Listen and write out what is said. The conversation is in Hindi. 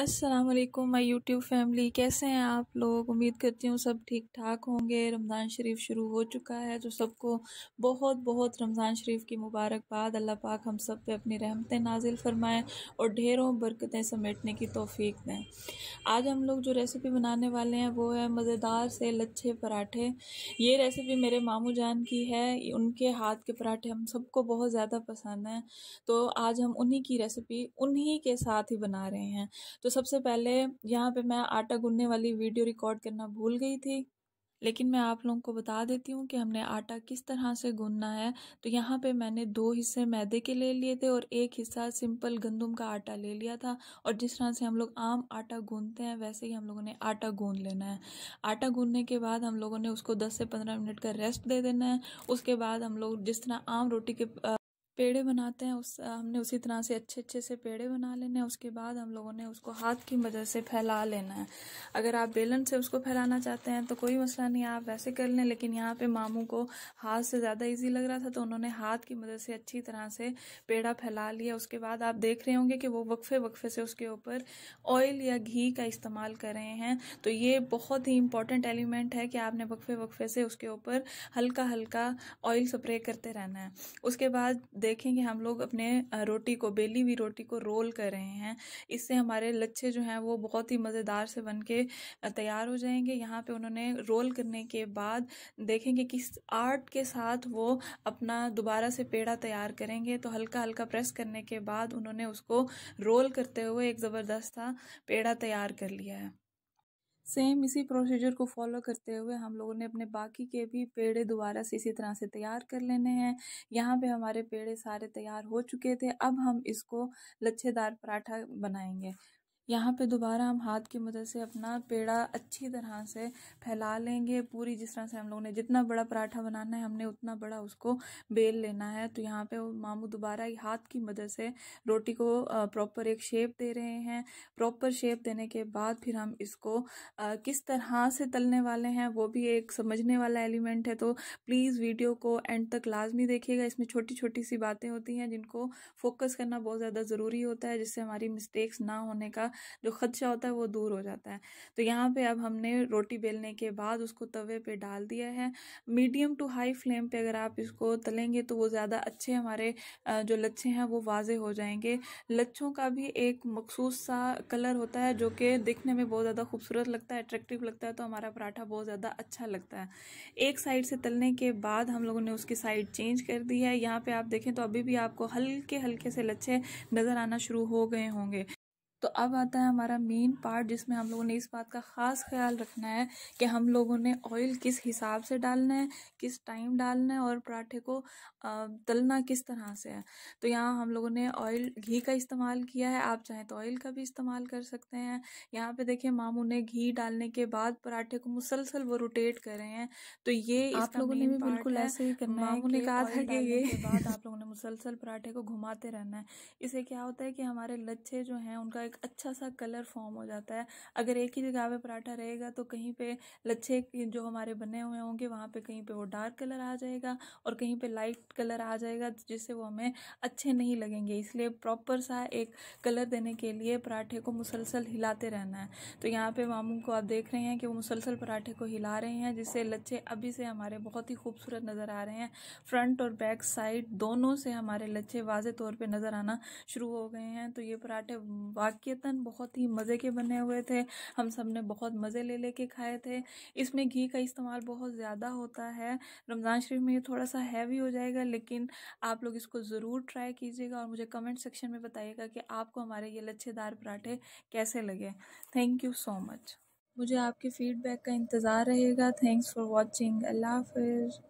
वालेकुम माय यूट्यूब फैमिली कैसे हैं आप लोग उम्मीद करती हूँ सब ठीक ठाक होंगे रमज़ान शरीफ शुरू हो चुका है तो सबको बहुत बहुत रमज़ान शरीफ की मुबारकबाद अल्लाह पाक हम सब पे अपनी रहमतें नाजिल फरमाएं और ढेरों बरकतें समेटने की तोफ़ी दें आज हम लोग जो रेसिपी बनाने वाले हैं वो है मज़ेदार से लच्छे पराठे ये रेसिपी मेरे मामू जान की है उनके हाथ के पराठे हम सबको बहुत ज़्यादा पसंद हैं तो आज हम उन्हीं की रेसिपी उन्हीं के साथ ही बना रहे हैं तो तो सबसे पहले यहाँ पे मैं आटा गूंदने वाली वीडियो रिकॉर्ड करना भूल गई थी लेकिन मैं आप लोगों को बता देती हूँ कि हमने आटा किस तरह से गूंदना है तो यहाँ पे मैंने दो हिस्से मैदे के ले लिए थे और एक हिस्सा सिंपल गंदम का आटा ले लिया था और जिस तरह से हम लोग आम आटा गूंदते हैं वैसे ही हम लोगों ने आटा गूंद लेना है आटा गूंदने के बाद हम लोगों ने उसको दस से पंद्रह मिनट का रेस्ट दे देना है उसके बाद हम लोग जिस तरह आम रोटी के पेड़े बनाते हैं उस हमने उसी तरह से अच्छे अच्छे से पेड़े बना लेने हैं उसके बाद हम लोगों ने उसको हाथ की मदद से फैला लेना है अगर आप बेलन से उसको फैलाना चाहते हैं तो कोई मसला नहीं आप वैसे कर लें लेकिन यहाँ पे मामू को हाथ से ज़्यादा ईजी लग रहा था तो उन्होंने हाथ की मदद से अच्छी तरह से पेड़ा फैला लिया उसके बाद आप देख रहे होंगे कि वो वक्फे वक्फे से उसके ऊपर ऑयल या घी का इस्तेमाल कर रहे हैं तो ये बहुत ही इंपॉर्टेंट एलिमेंट है कि आपने वक्फे वक्फे से उसके ऊपर हल्का हल्का ऑयल स्प्रे करते रहना है उसके बाद देखेंगे हम लोग अपने रोटी को बेली हुई रोटी को रोल कर रहे हैं इससे हमारे लच्छे जो हैं वो बहुत ही मज़ेदार से बन के तैयार हो जाएंगे यहाँ पे उन्होंने रोल करने के बाद देखेंगे किस आर्ट के साथ वो अपना दोबारा से पेड़ा तैयार करेंगे तो हल्का हल्का प्रेस करने के बाद उन्होंने उसको रोल करते हुए एक ज़बरदस्त सा पेड़ा तैयार कर लिया है सेम इसी प्रोसीजर को फॉलो करते हुए हम लोगों ने अपने बाकी के भी पेड़े दोबारा से इसी तरह से तैयार कर लेने हैं यहाँ पे हमारे पेड़े सारे तैयार हो चुके थे अब हम इसको लच्छेदार पराठा बनाएंगे यहाँ पे दोबारा हम हाथ की मदद से अपना पेड़ा अच्छी तरह से फैला लेंगे पूरी जिस तरह से हम लोगों ने जितना बड़ा पराठा बनाना है हमने उतना बड़ा उसको बेल लेना है तो यहाँ पे मामू दोबारा हाथ की मदद से रोटी को प्रॉपर एक शेप दे रहे हैं प्रॉपर शेप देने के बाद फिर हम इसको किस तरह से तलने वाले हैं वो भी एक समझने वाला एलिमेंट है तो प्लीज़ वीडियो को एंड तक लाजमी देखिएगा इसमें छोटी छोटी सी बातें होती हैं जिनको फोकस करना बहुत ज़्यादा ज़रूरी होता है जिससे हमारी मिस्टेक्स ना होने का जो खदशा होता है वो दूर हो जाता है तो यहाँ पे अब हमने रोटी बेलने के बाद उसको तवे पे डाल दिया है मीडियम टू हाई फ्लेम पे अगर आप इसको तलेंगे तो वो ज़्यादा अच्छे हमारे जो लच्छे हैं वो वाजे हो जाएंगे लच्छों का भी एक मखसूस सा कलर होता है जो कि दिखने में बहुत ज़्यादा खूबसूरत लगता है अट्रैक्टिव लगता है तो हमारा पराठा बहुत ज़्यादा अच्छा लगता है एक साइड से तलने के बाद हम लोगों ने उसकी साइड चेंज कर दी है यहाँ पर आप देखें तो अभी भी आपको हल्के हल्के से लच्छे नज़र आना शुरू हो गए होंगे तो अब आता है हमारा मेन पार्ट जिसमें हम लोगों ने इस बात का ख़ास ख्याल रखना है कि हम लोगों ने ऑयल किस हिसाब से डालना है किस टाइम डालना है और पराठे को तलना किस तरह से है तो यहाँ हम लोगों ने ऑयल घी का इस्तेमाल किया है आप चाहें तो ऑयल का भी इस्तेमाल कर सकते हैं यहाँ पे देखिए मामू ने घी डालने के बाद पराठे को मुसलसल वो रोटेट कर रहे हैं तो ये आप लोगों ने भी बिल्कुल ऐसे ही करना मामू ने कहा था कि ये बात आप लोगों ने मुसलसल पराठे को घुमाते रहना है इसे क्या होता है कि हमारे लच्छे जो हैं उनका एक अच्छा सा कलर फॉर्म हो जाता है अगर एक ही जगह पे पराठा रहेगा तो कहीं पे लच्छे जो हमारे बने हुए होंगे वहाँ पे कहीं पे वो डार्क कलर आ जाएगा और कहीं पे लाइट कलर आ जाएगा जिससे वो हमें अच्छे नहीं लगेंगे इसलिए प्रॉपर सा एक कलर देने के लिए पराठे को मुसलसल हिलाते रहना है तो यहाँ पर मामू को आप देख रहे हैं कि वो मुसलसल पराठे को हिला रहे हैं जिससे लच्छे अभी से हमारे बहुत ही खूबसूरत नज़र आ रहे हैं फ्रंट और बैक साइड दोनों से हमारे लच्छे वाजे तौर पर नज़र आना शुरू हो गए हैं तो ये पराठे वाक के तन बहुत ही मज़े के बने हुए थे हम सब ने बहुत मज़े ले लेके खाए थे इसमें घी का इस्तेमाल बहुत ज़्यादा होता है रमज़ान शरीफ में ये थोड़ा सा हैवी हो जाएगा लेकिन आप लोग इसको ज़रूर ट्राई कीजिएगा और मुझे कमेंट सेक्शन में बताइएगा कि आपको हमारे ये लच्छेदार पराठे कैसे लगे थैंक यू सो मच मुझे आपके फीडबैक का इंतज़ार रहेगा थैंक्स फॉर वॉचिंग अल्लाह हाफिज़